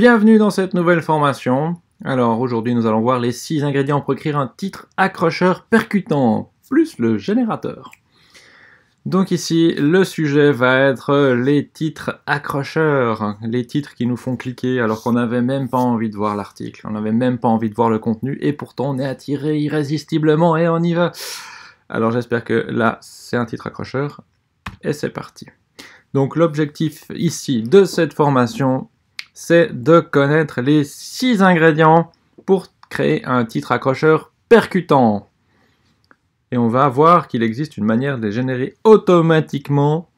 Bienvenue dans cette nouvelle formation. Alors aujourd'hui nous allons voir les 6 ingrédients pour écrire un titre accrocheur percutant, plus le générateur. Donc ici le sujet va être les titres accrocheurs, les titres qui nous font cliquer alors qu'on n'avait même pas envie de voir l'article, on n'avait même pas envie de voir le contenu et pourtant on est attiré irrésistiblement et on y va. Alors j'espère que là c'est un titre accrocheur et c'est parti. Donc l'objectif ici de cette formation c'est de connaître les 6 ingrédients pour créer un titre accrocheur percutant. Et on va voir qu'il existe une manière de les générer automatiquement,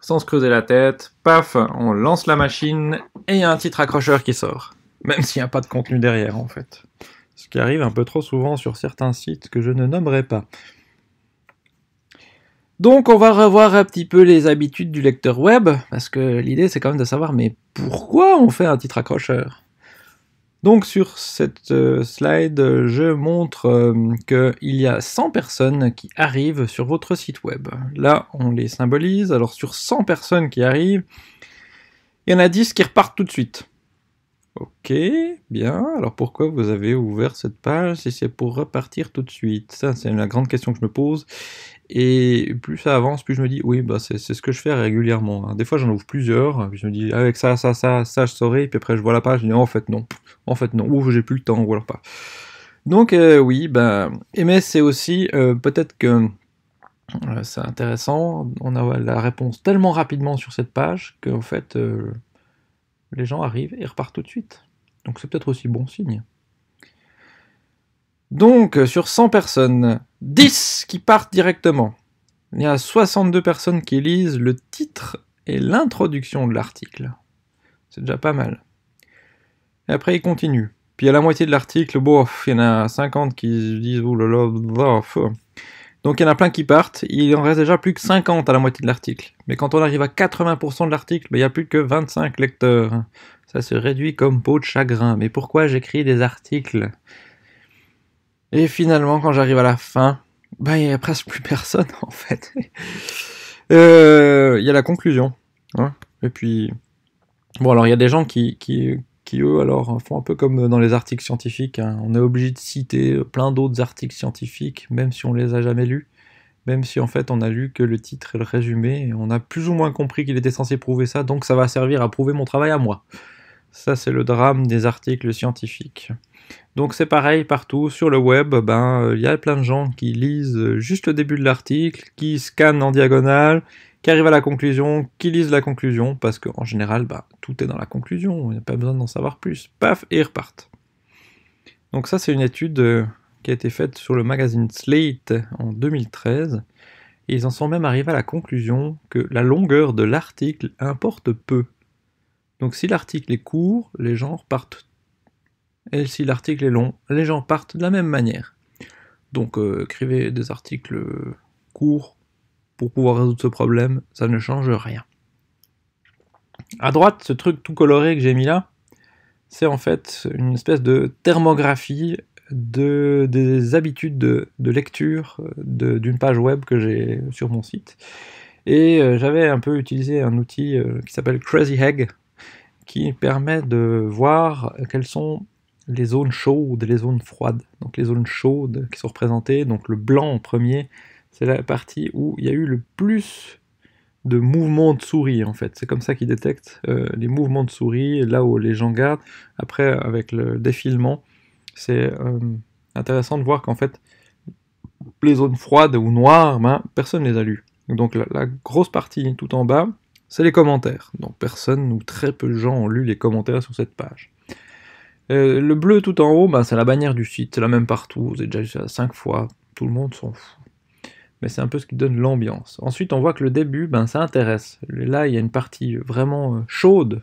sans se creuser la tête. Paf, on lance la machine et il y a un titre accrocheur qui sort. Même s'il n'y a pas de contenu derrière en fait. Ce qui arrive un peu trop souvent sur certains sites que je ne nommerai pas. Donc on va revoir un petit peu les habitudes du lecteur web, parce que l'idée c'est quand même de savoir mais pourquoi on fait un titre accrocheur donc sur cette euh, slide, je montre euh, qu'il y a 100 personnes qui arrivent sur votre site web. Là, on les symbolise. Alors sur 100 personnes qui arrivent, il y en a 10 qui repartent tout de suite. Ok, bien. Alors pourquoi vous avez ouvert cette page si c'est pour repartir tout de suite Ça, c'est la grande question que je me pose. Et plus ça avance, plus je me dis, oui, bah, c'est ce que je fais régulièrement. Hein. Des fois, j'en ouvre plusieurs, puis je me dis, avec ça, ça, ça, ça, je Et puis après, je vois la page, je dis, en fait, non, en fait, non, ou j'ai plus le temps, ou alors pas. Donc, euh, oui, ben, c'est aussi euh, peut-être que euh, c'est intéressant, on a la réponse tellement rapidement sur cette page qu'en fait, les gens arrivent et repartent tout de suite. Donc, c'est peut-être aussi bon signe. Donc, euh, sur 100 personnes, 10 qui partent directement. Il y a 62 personnes qui lisent le titre et l'introduction de l'article. C'est déjà pas mal. Et après, ils continue. Puis à la moitié de l'article, bof, il y en a 50 qui disent oulala, bof. Donc il y en a plein qui partent, il en reste déjà plus que 50 à la moitié de l'article. Mais quand on arrive à 80% de l'article, ben, il n'y a plus que 25 lecteurs. Ça se réduit comme peau de chagrin. Mais pourquoi j'écris des articles et finalement, quand j'arrive à la fin, bah, il n'y a presque plus personne, en fait. Euh, il y a la conclusion. Hein. Et puis, bon, alors, il y a des gens qui, qui, eux, alors, font un peu comme dans les articles scientifiques. Hein. On est obligé de citer euh, plein d'autres articles scientifiques, même si on les a jamais lus. Même si, en fait, on a lu que le titre et le résumé. on a plus ou moins compris qu'il était censé prouver ça, donc ça va servir à prouver mon travail à moi. Ça, c'est le drame des articles scientifiques. Donc c'est pareil partout sur le web, il ben, euh, y a plein de gens qui lisent euh, juste le début de l'article, qui scannent en diagonale, qui arrivent à la conclusion, qui lisent la conclusion, parce qu'en général, ben, tout est dans la conclusion, il n'y a pas besoin d'en savoir plus. Paf, et ils repartent. Donc ça c'est une étude euh, qui a été faite sur le magazine Slate en 2013, et ils en sont même arrivés à la conclusion que la longueur de l'article importe peu. Donc si l'article est court, les gens repartent et si l'article est long, les gens partent de la même manière. Donc euh, écrivez des articles euh, courts pour pouvoir résoudre ce problème, ça ne change rien. À droite, ce truc tout coloré que j'ai mis là, c'est en fait une espèce de thermographie des habitudes de, lecture euh, d'une page web que j'ai sur mon site. Et j'avais un peu utilisé un outil qui s'appelle Crazy Egg, qui permet de voir quels sont les zones chaudes et les zones froides. Donc les zones chaudes qui sont représentées, donc le blanc en premier, c'est la partie où il y a eu le plus de mouvements de souris en fait. C'est comme ça qu'ils détectent euh, les mouvements de souris, là où les gens gardent. Après, avec le défilement, c'est euh, intéressant de voir qu'en fait, les zones froides ou noires, ben, personne ne les a lues. Donc la, la, grosse partie tout en bas, c'est les commentaires. Donc personne ou très peu de gens ont lu les commentaires sur cette page. Euh, le bleu tout en haut, bah, c'est la bannière du site, c'est la même partout, vous avez déjà vu ça 5 fois, tout le monde s'en fout. Mais c'est un peu ce qui donne l'ambiance. Ensuite, on voit que le début, ben, ça intéresse. Là, il y a une partie vraiment euh, chaude,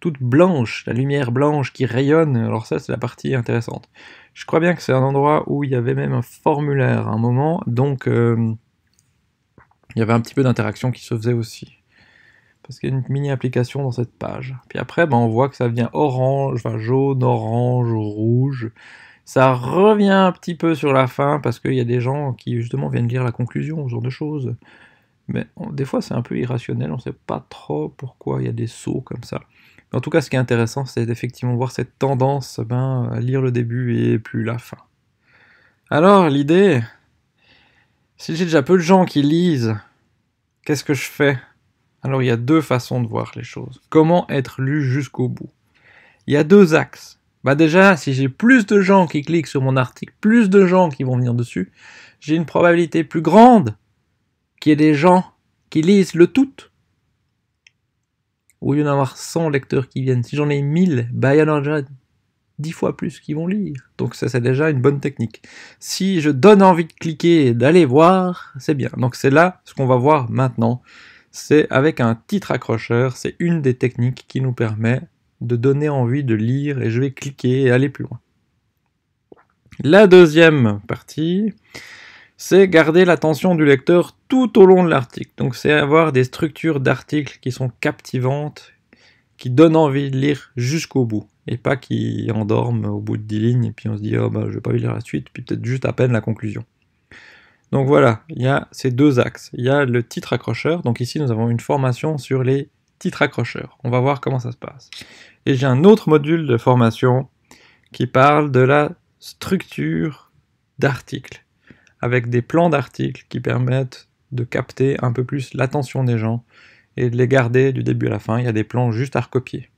toute blanche, la lumière blanche qui rayonne. Alors ça, c'est la partie intéressante. Je crois bien que c'est un endroit où il y avait même un formulaire à un moment, donc euh, il y avait un petit peu d'interaction qui se faisait aussi parce qu'il y a une mini application dans cette page. Puis après, ben, on voit que ça devient orange, enfin, jaune, orange, rouge. Ça revient un petit peu sur la fin parce qu'il y a des gens qui justement viennent lire la conclusion, ce genre de choses. Mais des fois, c'est un peu irrationnel, on ne sait pas trop pourquoi il y a des sauts comme ça. en tout cas, ce qui est intéressant, c'est d'effectivement voir cette tendance ben, à lire le début et plus la fin. Alors, l'idée, si j'ai déjà peu de gens qui lisent, qu'est-ce que je fais alors il y a deux façons de voir les choses. Comment être lu jusqu'au bout Il y a deux axes. Bah déjà, si j'ai plus de gens qui cliquent sur mon article, plus de gens qui vont venir dessus, j'ai une probabilité plus grande qu'il y ait des gens qui lisent le tout. Au y en avoir 100 lecteurs qui viennent, si j'en ai 1000, bah il y en a déjà 10 fois plus qui vont lire. Donc ça c'est déjà une bonne technique. Si je donne envie de cliquer et d'aller voir, c'est bien. Donc c'est là ce qu'on va voir maintenant c'est avec un titre accrocheur, c'est une des techniques qui nous permet de donner envie de lire et je vais cliquer et aller plus loin. La deuxième partie, c'est garder l'attention du lecteur tout au long de l'article. Donc c'est avoir des structures d'articles qui sont captivantes, qui donnent envie de lire jusqu'au bout et pas qui endorment au bout de 10 lignes et puis on se dit oh bah je vais pas lire la suite puis peut-être juste à peine la conclusion. Donc voilà, il y a ces deux axes. Il y a le titre accrocheur. Donc ici, nous avons une formation sur les titres accrocheurs. On va voir comment ça se passe. Et j'ai un autre module de formation qui parle de la structure d'articles, avec des plans d'articles qui permettent de capter un peu plus l'attention des gens et de les garder du début à la fin. Il y a des plans juste à recopier.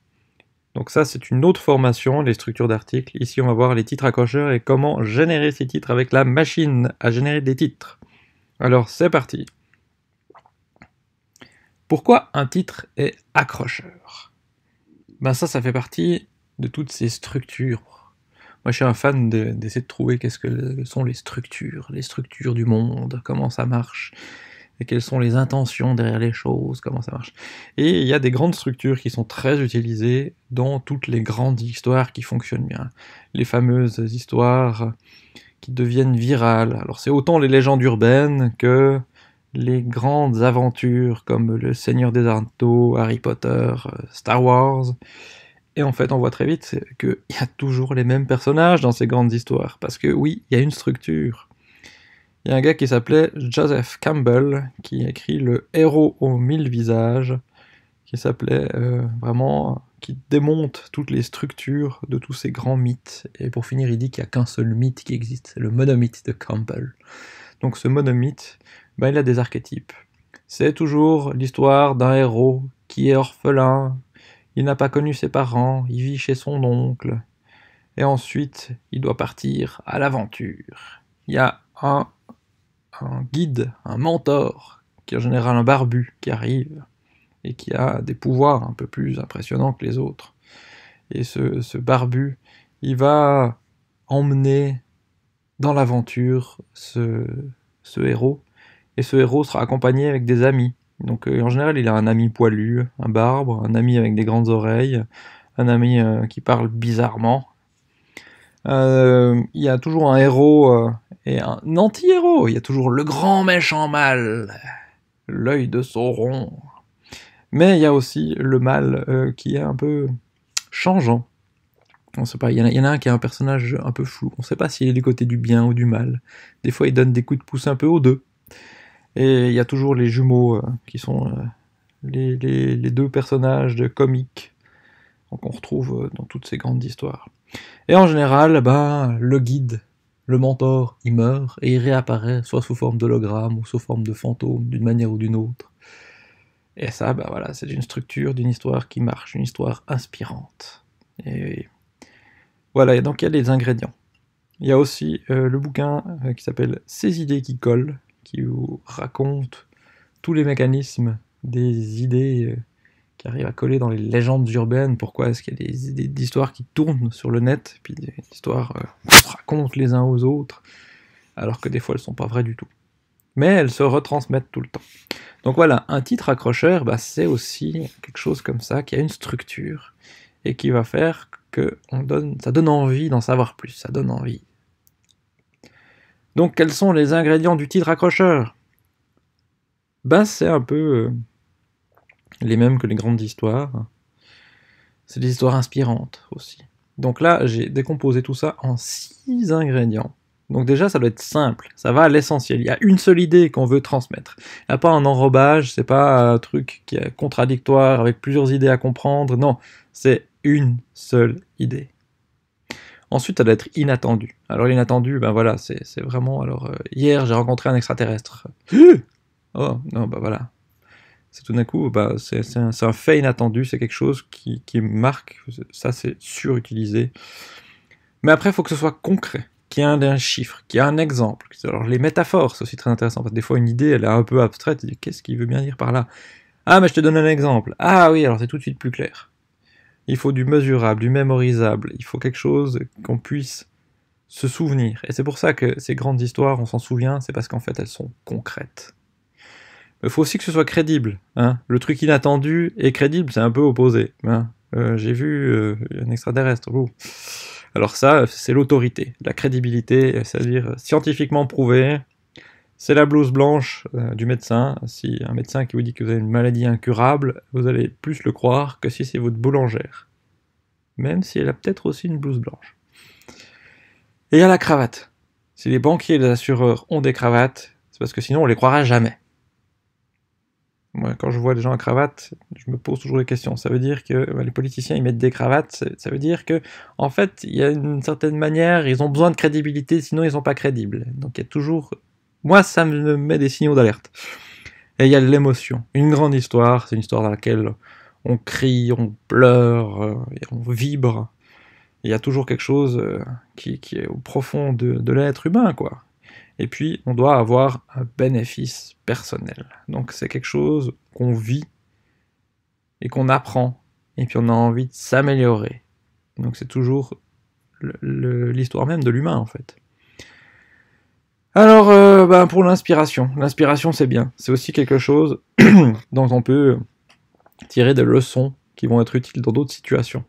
Donc ça, c'est une autre formation, les structures d'articles. Ici, on va voir les titres accrocheurs et comment générer ces titres avec la machine à générer des titres. Alors, c'est parti. Pourquoi un titre est accrocheur Ben ça, ça fait partie de toutes ces structures. Moi, je suis un fan d'essayer de, de trouver qu'est-ce que sont les structures, les structures du monde, comment ça marche et quelles sont les intentions derrière les choses, comment ça marche. Et il y a des grandes structures qui sont très utilisées dans toutes les grandes histoires qui fonctionnent bien. Les fameuses histoires qui deviennent virales. Alors c'est autant les légendes urbaines que les grandes aventures comme Le Seigneur des Anneaux, Harry Potter, Star Wars. Et en fait, on voit très vite qu'il y a toujours les mêmes personnages dans ces grandes histoires. Parce que oui, il y a une structure. Il y a un gars qui s'appelait Joseph Campbell qui écrit Le héros aux mille visages, qui s'appelait euh, vraiment, qui démonte toutes les structures de tous ces grands mythes. Et pour finir, il dit qu'il n'y a qu'un seul mythe qui existe, c'est le monomythe de Campbell. Donc ce monomythe, ben, il a des archétypes. C'est toujours l'histoire d'un héros qui est orphelin, il n'a pas connu ses parents, il vit chez son oncle, et ensuite il doit partir à l'aventure. Il y a un un guide, un mentor, qui en général un barbu, qui arrive, et qui a des pouvoirs un peu plus impressionnants que les autres. Et ce, barbu, il va emmener dans l'aventure ce, héros, et ce héros sera accompagné avec des amis. Donc euh, en général, il a un ami poilu, un barbe, un ami avec des grandes oreilles, un ami euh, qui parle bizarrement. Euh, il y a toujours un héros et un anti-héros. Il y a toujours le grand méchant mal, l'œil de Sauron. Mais il y a aussi le mal euh, qui est un peu changeant. On sait pas, il y, en a un qui est un personnage un peu flou. On ne sait pas s'il est du côté du bien ou du mal. Des fois, il donne des coups de pouce un peu aux deux. Et il y a toujours les jumeaux euh, qui sont euh, les, deux personnages de comiques qu'on retrouve dans toutes ces grandes histoires. Et en général, ben, le guide le mentor il meurt et il réapparaît soit sous forme d'hologramme ou sous forme de fantôme, d'une manière ou d'une autre. Et ça, ben voilà, c'est une structure d'une histoire qui marche, une histoire inspirante. Et voilà, et donc il y a les ingrédients. Il y a aussi euh, le bouquin euh, qui s'appelle Ces idées qui collent, qui vous raconte tous les mécanismes des idées euh, qui arrive à coller dans les légendes urbaines. Pourquoi est-ce qu'il y a des, histoires qui tournent sur le net, puis des histoires euh, qu'on se raconte les uns aux autres, alors que des fois elles ne sont pas vraies du tout. Mais elles se retransmettent tout le temps. Donc voilà, un titre accrocheur, bah, c'est aussi quelque chose comme ça, qui a une structure, et qui va faire que ça donne envie d'en savoir plus, ça donne envie. Donc quels sont les ingrédients du titre accrocheur ben, c'est un peu euh, les mêmes que les grandes histoires. C'est des histoires inspirantes aussi. Donc là, j'ai décomposé tout ça en six ingrédients. Donc déjà, ça doit être simple, ça va à l'essentiel. Il y a une seule idée qu'on veut transmettre. Il n'y a pas un enrobage, c'est pas un truc qui est contradictoire avec plusieurs idées à comprendre. Non, c'est une seule idée. Ensuite, ça doit être inattendu. Alors l'inattendu, ben voilà, c'est vraiment. Alors euh, hier, j'ai rencontré un extraterrestre. oh non, ben voilà, c'est tout d'un coup, bah, c'est un, fait inattendu, c'est quelque chose qui, marque, ça c'est surutilisé. Mais après, il faut que ce soit concret, qu'il y ait un, chiffre, qu'il y ait un exemple. Alors les métaphores, c'est aussi très intéressant, parce que des fois une idée, elle est un peu abstraite, qu'est-ce qu'il veut bien dire par là Ah, mais je te donne un exemple. Ah oui, alors c'est tout de suite plus clair. Il faut du mesurable, du mémorisable, il faut quelque chose qu'on puisse se souvenir. Et c'est pour ça que ces grandes histoires, on s'en souvient, c'est parce qu'en fait elles sont concrètes il faut aussi que ce soit crédible. Hein. Le truc inattendu et crédible, c'est un peu opposé. Hein. Euh, j'ai vu euh, un extraterrestre. Alors ça, c'est l'autorité, la crédibilité, c'est-à-dire scientifiquement prouvé. C'est la blouse blanche euh, du médecin. Si un médecin qui vous dit que vous avez une maladie incurable, vous allez plus le croire que si c'est votre boulangère. Même si elle a peut-être aussi une blouse blanche. Et il y a la cravate. Si les banquiers et les assureurs ont des cravates, c'est parce que sinon on les croira jamais moi, quand je vois des gens à cravate, je me pose toujours des questions. Ça veut dire que bah, les politiciens, ils mettent des cravates. Ça veut dire que, en fait, il y a une certaine manière, ils ont besoin de crédibilité, sinon ils sont pas crédibles. Donc il y a toujours. Moi, ça me met des signaux d'alerte. Et il y a l'émotion. Une grande histoire, c'est une histoire dans laquelle on crie, on pleure, euh, on vibre. Il y a toujours quelque chose euh, qui, est au profond de l'être humain, quoi. Et puis, on doit avoir un bénéfice personnel. Donc, c'est quelque chose qu'on vit et qu'on apprend. Et puis, on a envie de s'améliorer. Donc, c'est toujours l'histoire même de l'humain, en fait. Alors, euh, ben, pour l'inspiration. L'inspiration, c'est bien. C'est aussi quelque chose dont on peut tirer des leçons qui vont être utiles dans d'autres situations.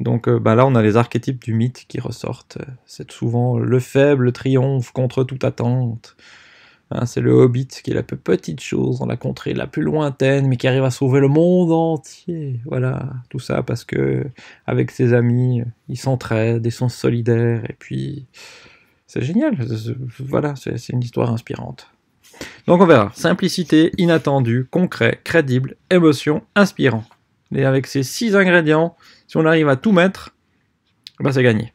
Donc euh, bah là, on a les archétypes du mythe qui ressortent. C'est souvent le faible triomphe contre toute attente. Hein, c'est le hobbit qui est la plus petite chose dans la contrée la plus lointaine, mais qui arrive à sauver le monde entier. Voilà, tout ça parce que avec ses amis, ils s'entraident, ils sont solidaires, et puis c'est génial. Voilà, c'est une histoire inspirante. Donc on verra. Simplicité, inattendu, concret, crédible, émotion, inspirant. Et avec ces six ingrédients, si on arrive à tout mettre, bah, c'est gagné.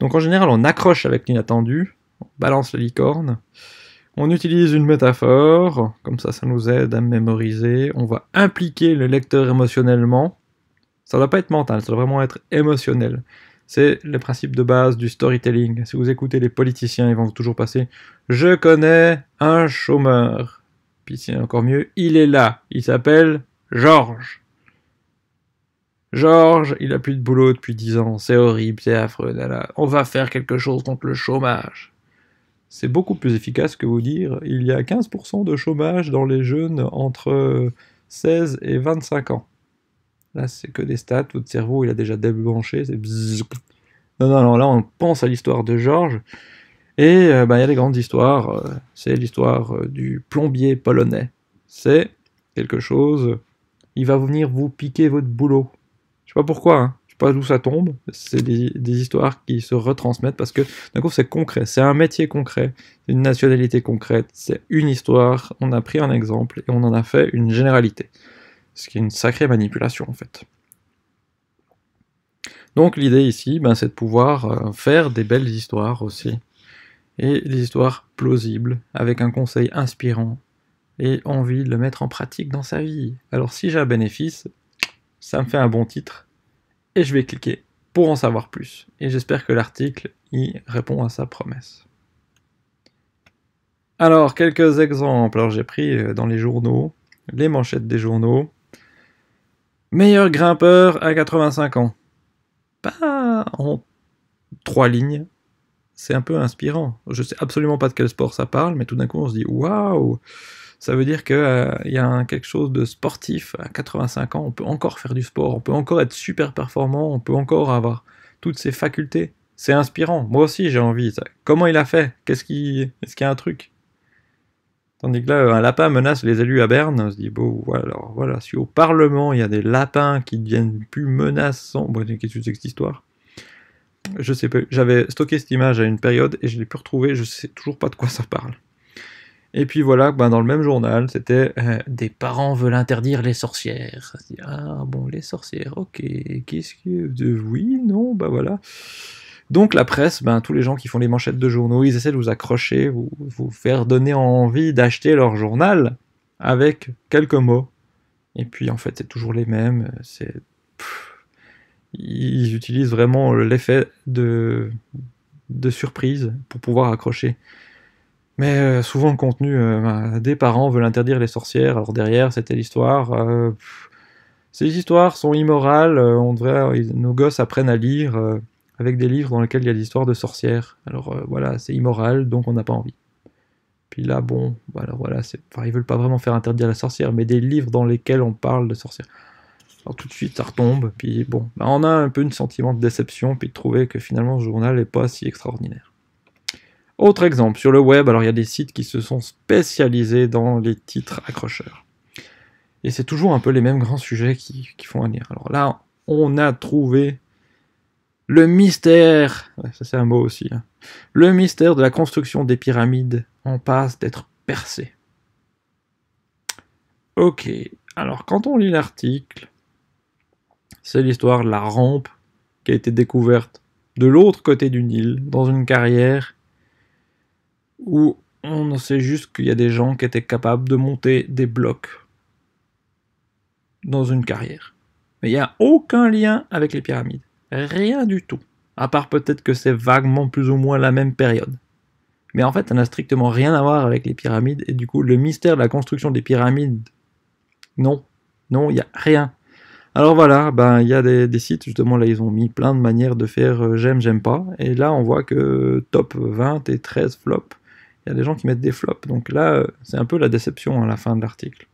Donc en général, on accroche avec l'inattendu, on balance la licorne, on utilise une métaphore, comme ça, ça nous aide à mémoriser, on va impliquer le lecteur émotionnellement. Ça ne doit pas être mental, ça doit vraiment être émotionnel. C'est le principe de base du storytelling. Si vous écoutez les politiciens, ils vont toujours passer Je connais un chômeur. Puis c'est encore mieux, il est là. Il s'appelle Georges. Georges, il a plus de boulot depuis 10 ans, c'est horrible, c'est affreux, on va faire quelque chose contre le chômage. C'est beaucoup plus efficace que vous dire il y a 15% de chômage dans les jeunes entre 16 et 25 ans. Là, c'est que des stats, votre cerveau il a déjà débranché, c'est. Non, non, non, là on pense à l'histoire de Georges. Et euh, ben, il y a des grandes histoires. Euh, c'est l'histoire euh, du plombier polonais. C'est quelque chose. Il va venir vous piquer votre boulot pas pourquoi, je hein. je sais pas d'où ça tombe. C'est des, histoires qui se retransmettent parce que d'un coup c'est concret, c'est un métier concret, une nationalité concrète, c'est une histoire. On a pris un exemple et on en a fait une généralité, ce qui est une sacrée manipulation en fait. Donc l'idée ici, ben, c'est de pouvoir euh, faire des belles histoires aussi et des histoires plausibles avec un conseil inspirant et envie de le mettre en pratique dans sa vie. Alors si j'ai un bénéfice, ça me fait un bon titre et je vais cliquer pour en savoir plus. Et j'espère que l'article y répond à sa promesse. Alors, quelques exemples. Alors, j'ai pris euh, dans les journaux, les manchettes des journaux. Meilleur grimpeur à 85 ans. Pas en trois lignes. C'est un peu inspirant. Je sais absolument pas de quel sport ça parle, mais tout d'un coup, on se dit waouh! Ça veut dire qu'il euh, y a quelque chose de sportif. À 85 ans, on peut encore faire du sport, on peut encore être super performant, on peut encore avoir toutes ses facultés. C'est inspirant. Moi aussi, j'ai envie. Comment il a fait Qu'est-ce qui, Est-ce qu'il y a un truc Tandis que là, un lapin menace les élus à Berne. On se dit, bon, alors voilà, si au Parlement, il y a des lapins qui deviennent plus menaçants. Bon, qu'est-ce que c'est cette histoire Je sais pas. J'avais stocké cette image à une période et je l'ai plus retrouvée. Je sais toujours pas de quoi ça parle. Et puis voilà, ben dans le même journal, c'était euh, Des parents veulent interdire les sorcières. Ah bon, les sorcières, ok. Qu'est-ce que. De... Oui, non, ben voilà. Donc la presse, ben, tous les gens qui font les manchettes de journaux, ils essaient de vous accrocher, vous, vous faire donner envie d'acheter leur journal avec quelques mots. Et puis en fait, c'est toujours les mêmes. C'est ils utilisent vraiment l'effet de, de surprise pour pouvoir accrocher. Mais euh, souvent, le contenu euh, ben, des parents veulent interdire les sorcières. Alors derrière, c'était l'histoire. Euh, ces histoires sont immorales. on nos gosses apprennent à lire avec des livres dans lesquels il y a des de sorcières. Alors voilà, c'est immoral, donc on n'a pas envie. Puis là, bon, bah, voilà, voilà enfin, ils veulent pas vraiment faire interdire la sorcière, mais des livres dans lesquels on parle de sorcières. Alors tout de suite, ça retombe. Puis bon, bah, on a un peu un sentiment de déception, puis de trouver que finalement, ce journal n'est pas si extraordinaire. Autre exemple, sur le web, alors il y a des sites qui se sont spécialisés dans les titres accrocheurs. Et c'est toujours un peu les mêmes grands sujets qui, qui font venir. Alors là, on a trouvé le mystère, ça c'est un mot aussi, hein. le mystère de la construction des pyramides en passe d'être percé. Ok, alors quand on lit l'article, c'est l'histoire de la rampe qui a été découverte de l'autre côté du Nil, dans une carrière où on sait juste qu'il y a des gens qui étaient capables de monter des blocs dans une carrière. Mais il n'y a aucun lien avec les pyramides. Rien du tout. À part peut-être que c'est vaguement plus ou moins la même période. Mais en fait, ça n'a strictement rien à voir avec les pyramides. Et du coup, le mystère de la construction des pyramides, non. Non, il n'y a rien. Alors voilà, ben il y a des, sites justement là ils ont mis plein de manières de faire euh, j'aime j'aime pas et là on voit que euh, top 20 et 13 flops il y a des gens qui mettent des flops. Donc là, euh, c'est un peu la déception à la fin de l'article.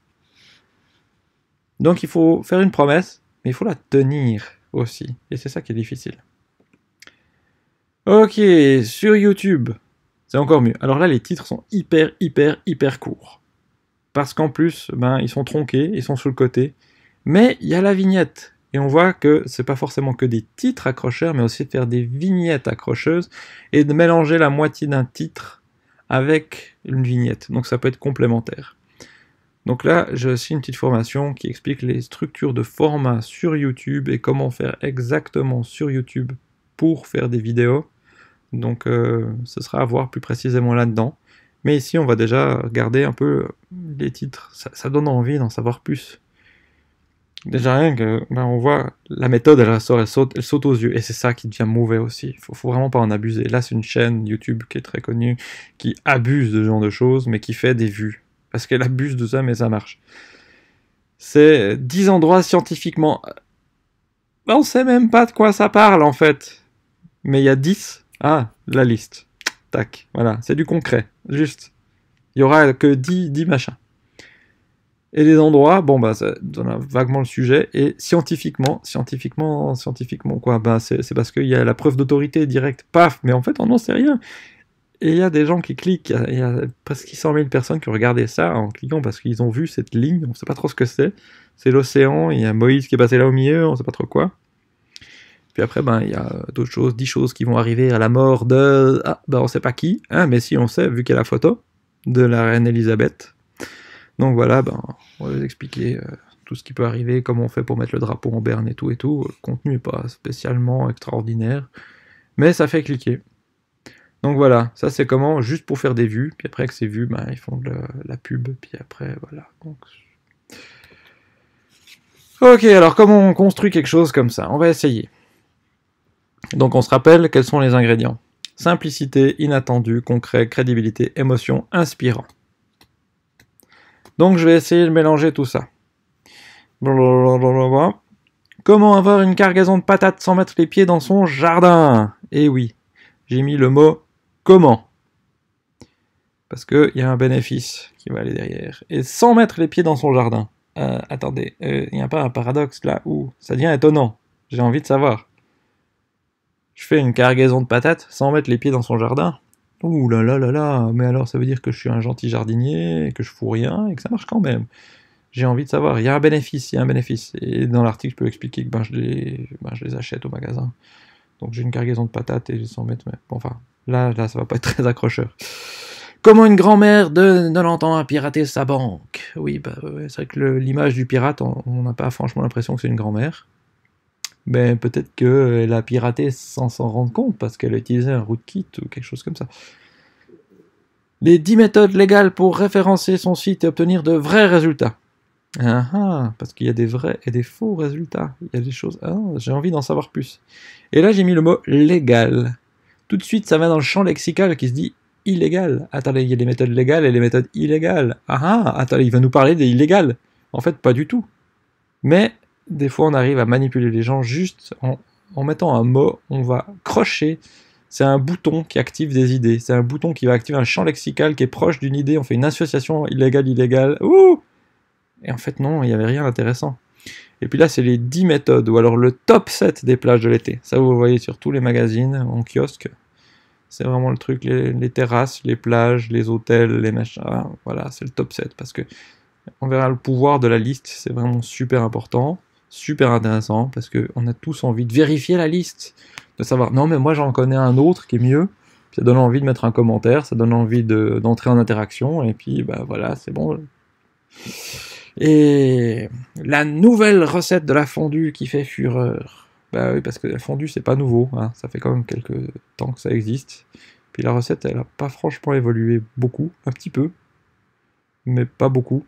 Donc il faut faire une promesse, mais il faut la tenir aussi. Et c'est ça qui est difficile. Ok, sur YouTube, c'est encore mieux. Alors là, les titres sont hyper, hyper, hyper courts. Parce qu'en plus, ben, ils sont tronqués, ils sont sous le côté. Mais il y a la vignette. Et on voit que c'est pas forcément que des titres accrocheurs, mais aussi de faire des vignettes accrocheuses et de mélanger la moitié d'un titre avec une vignette. Donc ça peut être complémentaire. Donc là, j'ai aussi une petite formation qui explique les structures de format sur YouTube et comment faire exactement sur YouTube pour faire des vidéos. Donc euh, ce sera à voir plus précisément là-dedans. Mais ici, on va déjà regarder un peu les titres. ça donne envie d'en savoir plus. Déjà rien que, ben, on voit, la méthode, elle elle saute, elle saute aux yeux, et c'est ça qui devient mauvais aussi. Faut, vraiment pas en abuser. Là, c'est une chaîne YouTube qui est très connue, qui abuse de ce genre de choses, mais qui fait des vues. Parce qu'elle abuse de ça, mais ça marche. C'est 10 endroits scientifiquement. Euh, on sait même pas de quoi ça parle, en fait. Mais il y a 10. Ah, la liste. Tac. Voilà. C'est du concret. Juste. Il y aura que 10, 10 machins et les endroits, bon bah ça donne vaguement le sujet, et scientifiquement, scientifiquement, scientifiquement quoi, bah c'est parce qu'il y a la preuve d'autorité directe, paf, mais en fait on n'en sait rien. Et il y a des gens qui cliquent, il y, a presque 100 000 personnes qui ont regardé ça en cliquant parce qu'ils ont vu cette ligne, on ne sait pas trop ce que c'est, c'est l'océan, il y a Moïse qui est passé là au milieu, on ne sait pas trop quoi. Puis après, ben, il y a d'autres choses, 10 choses qui vont arriver à la mort de... Ah, ben on sait pas qui, hein, mais si on sait, vu qu'il y a la photo de la reine Elisabeth, donc voilà, ben, on va vous expliquer euh, tout ce qui peut arriver, comment on fait pour mettre le drapeau en berne et tout et tout. Le contenu n'est pas spécialement extraordinaire, mais ça fait cliquer. Donc voilà, ça c'est comment Juste pour faire des vues, puis après que ces vues, ben, ils font de la, pub, puis après, voilà. Ok, alors comment on construit quelque chose comme ça On va essayer. Donc on se rappelle quels sont les ingrédients. Simplicité, inattendu, concret, crédibilité, émotion, inspirant. Donc je vais essayer de mélanger tout ça. Comment avoir une cargaison de patates sans mettre les pieds dans son jardin Eh oui, j'ai mis le mot comment. Parce qu'il y a un bénéfice qui va aller derrière. Et sans mettre les pieds dans son jardin. Euh, attendez, il euh, n'y a pas un paradoxe là où ça devient étonnant. J'ai envie de savoir. Je fais une cargaison de patates sans mettre les pieds dans son jardin. Ouh là là là là, mais alors ça veut dire que je suis un gentil jardinier, que je fous rien, et que ça marche quand même. J'ai envie de savoir, il y a un bénéfice, il y a un bénéfice. Et dans l'article, je peux expliquer que ben, je, les, ben, achète au magasin. Donc j'ai une cargaison de patates et s'en s'en mais bon, enfin, là, là, ça va pas être très accrocheur. Comment une grand-mère de 90 ans a piraté sa banque Oui, bah, c'est vrai que l'image du pirate, on n'a pas franchement l'impression que c'est une grand-mère ben, peut-être qu'elle euh, a piraté sans s'en rendre compte parce qu'elle a utilisé un rootkit ou quelque chose comme ça. Les 10 méthodes légales pour référencer son site et obtenir de vrais résultats. Ah ah, parce qu'il y a des vrais et des faux résultats. Il y a des choses. Ah, j'ai envie d'en savoir plus. Et là, j'ai mis le mot légal. Tout de suite, ça va dans le champ lexical qui se dit illégal. Attendez, il y a les méthodes légales et les méthodes illégales. Ah ah, attendez, il va nous parler des illégales. En fait, pas du tout. Mais des fois, on arrive à manipuler les gens juste en, mettant un mot, on va crocher. C'est un bouton qui active des idées. C'est un bouton qui va activer un champ lexical qui est proche d'une idée. On fait une association illégale, illégale. Ouh Et en fait, non, il n'y avait rien d'intéressant. Et puis là, c'est les 10 méthodes, ou alors le top 7 des plages de l'été. Ça, vous voyez sur tous les magazines, en kiosque. C'est vraiment le truc, les, terrasses, les plages, les hôtels, les machins. Voilà, c'est le top 7. Parce que on verra le pouvoir de la liste, c'est vraiment super important super intéressant parce qu'on a tous envie de vérifier la liste, de savoir non mais moi j'en connais un autre qui est mieux. Ça donne envie de mettre un commentaire, ça donne envie d'entrer en interaction et puis bah voilà c'est bon. Et la nouvelle recette de la fondue qui fait fureur. Bah oui parce que la fondue c'est pas nouveau, hein. ça fait quand même quelques temps que ça existe. Puis la recette elle a pas franchement évolué beaucoup, un petit peu, mais pas beaucoup.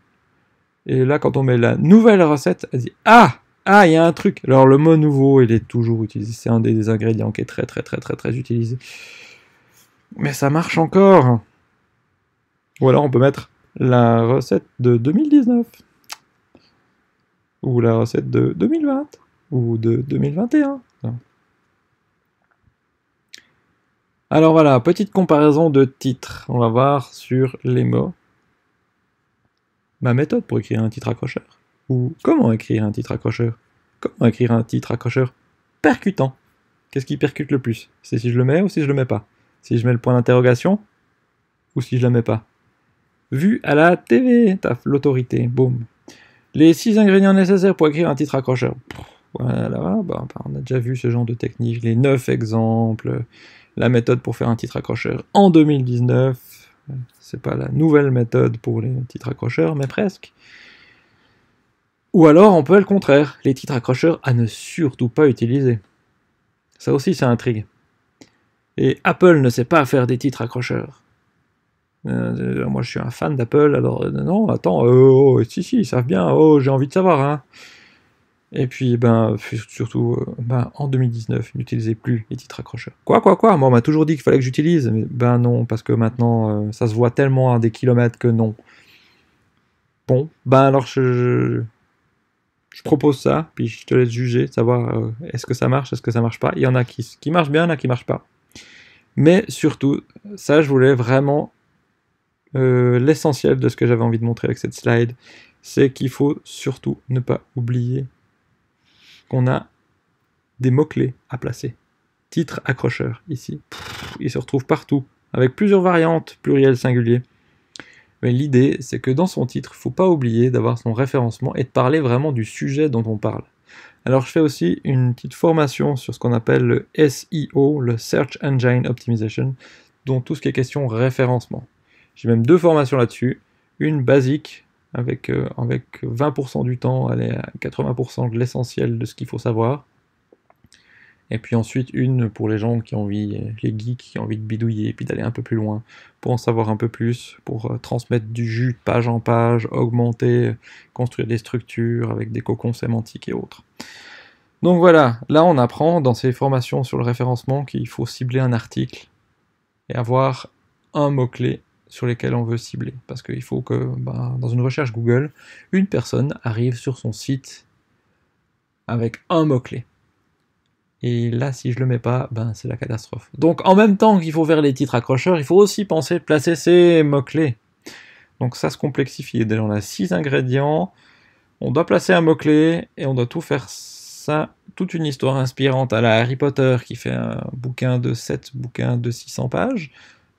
Et là quand on met la nouvelle recette, elle dit ah ah, il y a un truc. Alors, le mot nouveau, il est toujours utilisé. C'est un des, ingrédients qui est très, très, très, très, très utilisé. Mais ça marche encore. Ou alors, on peut mettre la recette de 2019. Ou la recette de 2020. Ou de 2021. Alors voilà, petite comparaison de titres. On va voir sur les mots. Ma méthode pour écrire un titre accrocheur. Ou comment écrire un titre accrocheur Comment écrire un titre accrocheur percutant Qu'est-ce qui percute le plus C'est si je le mets ou si je le mets pas Si je mets le point d'interrogation ou si je le mets pas Vu à la TV, taf, l'autorité, boum. Les six ingrédients nécessaires pour écrire un titre accrocheur. voilà, bah, bah, bah, on a déjà vu ce genre de technique, les 9 exemples, la méthode pour faire un titre accrocheur en 2019. C'est pas la nouvelle méthode pour les titres accrocheurs, mais presque. Ou alors on peut le contraire, les titres accrocheurs à ne surtout pas utiliser. Ça aussi, ça intrigue. Et Apple ne sait pas faire des titres accrocheurs. Euh, euh, moi, je suis un fan d'Apple, alors euh, non, attends, oh, oh, si, si, ils savent bien, oh, j'ai envie de savoir, hein. Et puis, ben, surtout, ben, en 2019, n'utilisez plus les titres accrocheurs. Quoi, quoi, quoi Moi, on m'a toujours dit qu'il fallait que j'utilise, mais ben non, parce que maintenant, ça se voit tellement à des kilomètres que non. Bon, ben alors, je, je propose ça, puis je te laisse juger, savoir euh, est-ce que ça marche, est-ce que ça marche pas. Il y en a qui, qui marchent bien, il y en a qui marchent pas. Mais surtout, ça, je voulais vraiment euh, l'essentiel de ce que j'avais envie de montrer avec cette slide, c'est qu'il faut surtout ne pas oublier qu'on a des mots-clés à placer. Titre accrocheur, ici. il se retrouve partout, avec plusieurs variantes, pluriel, singulier. Mais l'idée, c'est que dans son titre, faut pas oublier d'avoir son référencement et de parler vraiment du sujet dont on parle. Alors je fais aussi une petite formation sur ce qu'on appelle le SEO, le Search Engine Optimization, dont tout ce qui est question référencement. J'ai même deux formations là-dessus, une basique avec, euh, avec 20% du temps, elle est à 80% de l'essentiel de ce qu'il faut savoir, et puis ensuite, une pour les gens qui ont envie, les geeks qui ont envie de bidouiller, et puis d'aller un peu plus loin, pour en savoir un peu plus, pour euh, transmettre du jus page en page, augmenter, construire des structures avec des cocons sémantiques et autres. Donc voilà, là on apprend dans ces formations sur le référencement qu'il faut cibler un article et avoir un mot-clé sur lesquels on veut cibler. Parce qu'il faut que bah, dans une recherche Google, une personne arrive sur son site avec un mot-clé. Et là, si je le mets pas, ben c'est la catastrophe. Donc en même temps qu'il faut faire les titres accrocheurs, il faut aussi penser de placer ces mots-clés. Donc ça se complexifie. Déjà, on a six ingrédients. On doit placer un mot-clé et on doit tout faire ça. Toute une histoire inspirante à la Harry Potter qui fait un bouquin de 7 bouquins de 600 pages,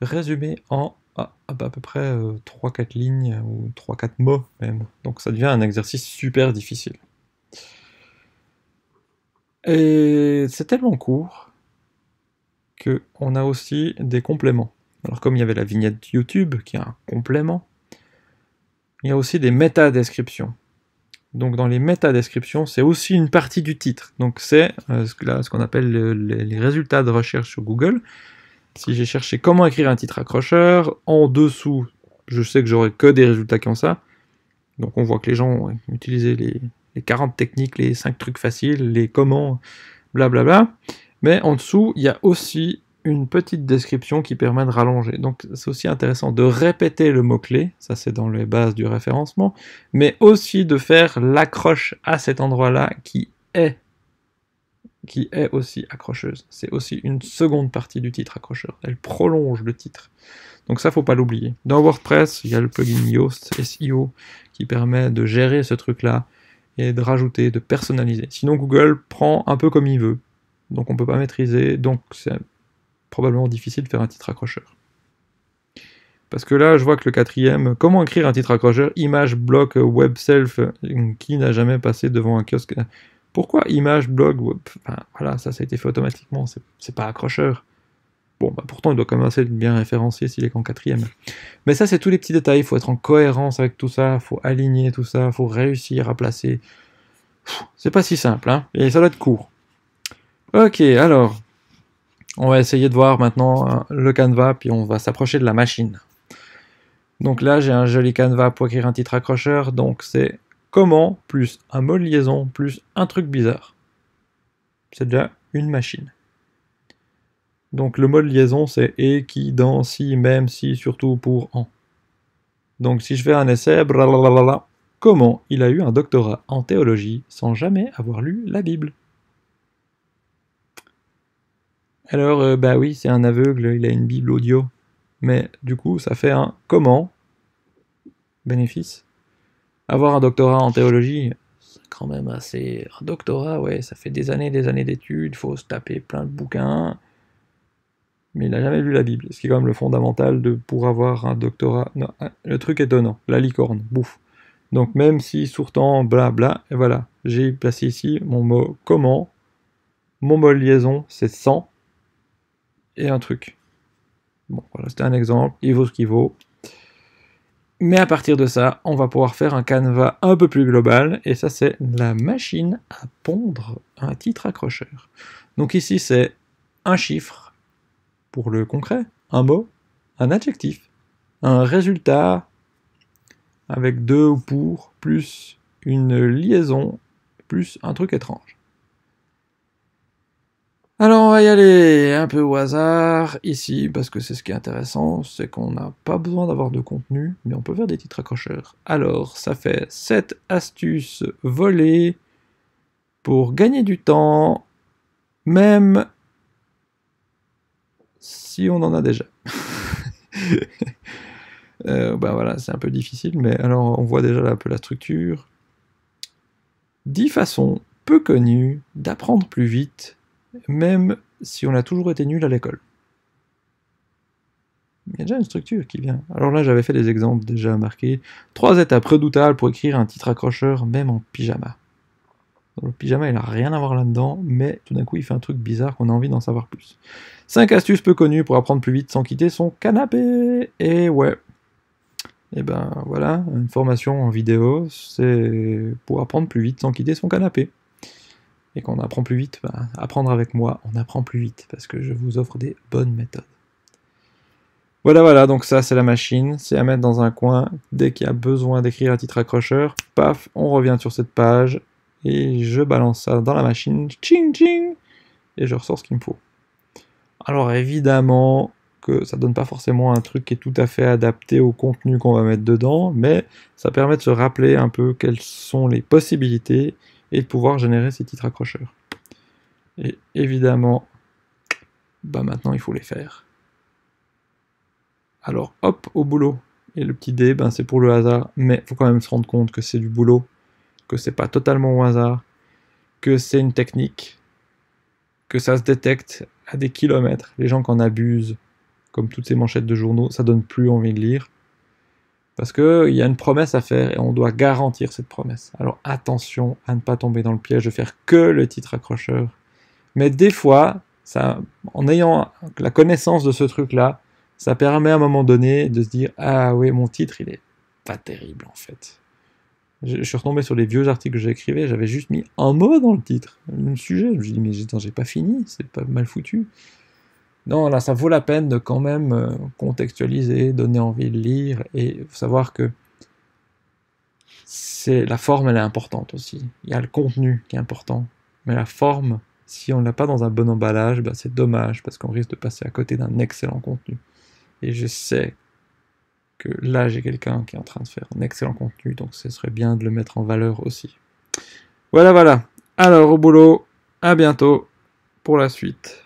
résumé en ah, à peu près 3-4 euh, lignes ou 3-4 mots même. Donc ça devient un exercice super difficile. Et c'est tellement court que on a aussi des compléments. Alors comme il y avait la vignette YouTube qui est un complément, il y a aussi des métadescriptions. Donc dans les métadescriptions, c'est aussi une partie du titre. Donc c'est euh, ce qu'on appelle les résultats de recherche sur Google. Si j'ai cherché comment écrire un titre accrocheur, en dessous, je sais que j'aurai que des résultats qui ont ça. Donc on voit que les gens ont utilisé les, les 40 techniques, les 5 trucs faciles, les comment, blablabla. Bla bla. Mais en dessous, il y a aussi une petite description qui permet de rallonger. Donc c'est aussi intéressant de répéter le mot-clé, ça c'est dans les bases du référencement, mais aussi de faire l'accroche à cet endroit-là qui est qui est aussi accrocheuse. C'est aussi une seconde partie du titre accrocheur. Elle prolonge le titre. Donc ça, faut pas l'oublier. Dans WordPress, il y a le plugin Yoast SEO qui permet de gérer ce truc-là, et de rajouter, de personnaliser. Sinon, Google prend un peu comme il veut. Donc on ne peut pas maîtriser, donc c'est probablement difficile de faire un titre accrocheur. Parce que là, je vois que le quatrième, comment écrire un titre accrocheur Image, blog, web, self, qui n'a jamais passé devant un kiosque Pourquoi image, blog, voilà, ça, ça a été fait automatiquement, c'est pas accrocheur. Bon, bah pourtant, il doit commencer même assez bien référencer s'il est qu'en quatrième. Mais ça, c'est tous les petits détails. Il faut être en cohérence avec tout ça, il faut aligner tout ça, il faut réussir à placer. C'est pas si simple, hein. Et ça doit être court. Ok, alors, on va essayer de voir maintenant hein, le canevas, puis on va s'approcher de la machine. Donc là, j'ai un joli canevas pour écrire un titre accrocheur. Donc c'est comment plus un mot de liaison plus un truc bizarre. C'est déjà une machine. Donc le mot de liaison c'est et, qui, dans, si, même, si, surtout, pour, en. Donc si je fais un essai, blablabla, comment il a eu un doctorat en théologie sans jamais avoir lu la Bible Alors, euh, bah oui, c'est un aveugle, il a une Bible audio. Mais du coup, ça fait un comment bénéfice. Avoir un doctorat en théologie, c'est quand même assez. Un doctorat, ouais, ça fait des années, des années d'études, faut se taper plein de bouquins, mais il n'a jamais vu la Bible, ce qui est quand même le fondamental de, pour avoir un doctorat. le truc étonnant, la licorne, bouffe. Donc même si sourtant, bla bla, et voilà, j'ai placé ici mon mot comment, mon mot liaison, c'est 100, et un truc. Bon, voilà, c'était un exemple, il vaut ce qu'il vaut. Mais à partir de ça, on va pouvoir faire un canevas un peu plus global, et ça c'est la machine à pondre un titre accrocheur. Donc ici c'est un chiffre, pour le concret, un mot, un adjectif, un résultat avec deux ou pour, plus une liaison, plus un truc étrange. Alors on va y aller un peu au hasard ici, parce que c'est ce qui est intéressant, c'est qu'on n'a pas besoin d'avoir de contenu, mais on peut faire des titres accrocheurs. Alors ça fait 7 astuces volées pour gagner du temps, même si on en a déjà Ben voilà, c'est un peu difficile, mais alors on voit déjà un peu la structure. 10 façons peu connues d'apprendre plus vite, même si on a toujours été nul à l'école. Il y a déjà une structure qui vient. Alors là, j'avais fait des exemples déjà marqués. Trois étapes redoutables pour écrire un titre accrocheur, même en pyjama le pyjama, il n'a rien à voir là-dedans, mais tout d'un coup, il fait un truc bizarre qu'on a envie d'en savoir plus. 5 astuces peu connues pour apprendre plus vite sans quitter son canapé Et ouais Et eh ben voilà, une formation en vidéo, c'est pour apprendre plus vite sans quitter son canapé. Et quand on apprend plus vite, ben, apprendre avec moi, on apprend plus vite, parce que je vous offre des bonnes méthodes. Voilà, voilà, donc ça c'est la machine, c'est à mettre dans un coin, dès qu'il y a besoin d'écrire un titre accrocheur, paf, on revient sur cette page, et je balance ça dans la machine, ching ching, et je ressors ce qu'il me faut. Alors évidemment que ça donne pas forcément un truc qui est tout à fait adapté au contenu qu'on va mettre dedans, mais ça permet de se rappeler un peu quelles sont les possibilités et de pouvoir générer ces titres accrocheurs. Et évidemment, bah maintenant il faut les faire. Alors hop, au boulot. Et le petit dé, ben, c'est pour le hasard, mais faut quand même se rendre compte que c'est du boulot que c'est pas totalement au hasard, que c'est une technique, que ça se détecte à des kilomètres. Les gens en abusent, comme toutes ces manchettes de journaux, ça donne plus envie de lire. Parce qu'il y a une promesse à faire et on doit garantir cette promesse. Alors attention à ne pas tomber dans le piège de faire que le titre accrocheur. Mais des fois, ça, en ayant la connaissance de ce truc-là, ça permet à un moment donné de se dire Ah oui, mon titre, il est pas terrible en fait je, suis retombé sur les vieux articles que j'écrivais, j'avais juste mis un mot dans le titre, un sujet. Je me suis dit, mais j'ai pas fini, c'est pas mal foutu. Non, là, ça vaut la peine de quand même euh, contextualiser, donner envie de lire et savoir que c'est la forme, elle est importante aussi. Il y a le contenu qui est important, mais la forme, si on ne l'a pas dans un bon emballage, bah, c'est dommage parce qu'on risque de passer à côté d'un excellent contenu. Et je sais que là j'ai quelqu'un qui est en train de faire un excellent contenu, donc ce serait bien de le mettre en valeur aussi. Voilà, voilà. Alors au boulot, à bientôt pour la suite.